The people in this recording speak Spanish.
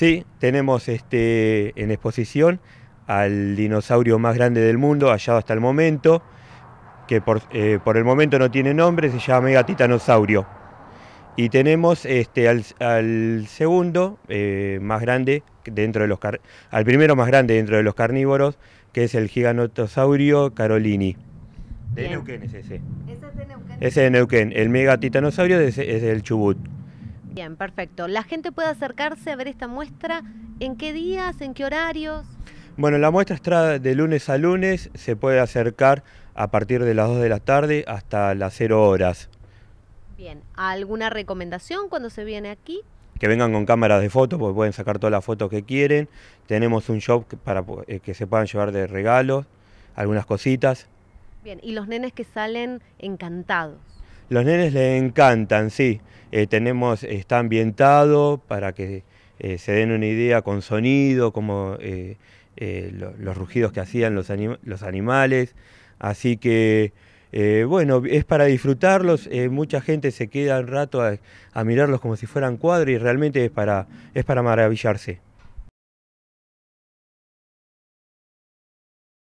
Sí, tenemos este, en exposición al dinosaurio más grande del mundo, hallado hasta el momento, que eh, por, el momento no tiene nombre, se llama Megatitanosaurio. Y tenemos este, al, segundo eh, más grande dentro de los al primero más grande dentro de los carnívoros, que es el giganotosaurio carolini. De Neuquén es ese. Ese es de Neuquén. Ese de Neuquén. El megatitanosaurio es el Chubut. Bien, perfecto. ¿La gente puede acercarse a ver esta muestra? ¿En qué días? ¿En qué horarios? Bueno, la muestra está de lunes a lunes, se puede acercar a partir de las 2 de la tarde hasta las 0 horas. Bien, ¿alguna recomendación cuando se viene aquí? Que vengan con cámaras de fotos, porque pueden sacar todas las fotos que quieren. Tenemos un shop para eh, que se puedan llevar de regalos, algunas cositas. Bien, y los nenes que salen encantados. Los nenes le encantan, sí. Eh, tenemos, está ambientado para que eh, se den una idea con sonido, como eh, los rugidos que hacían los, animales. Así que, bueno, es para disfrutarlos. mucha gente se queda un rato a, a, mirarlos como si fueran cuadros y realmente es para, es para maravillarse.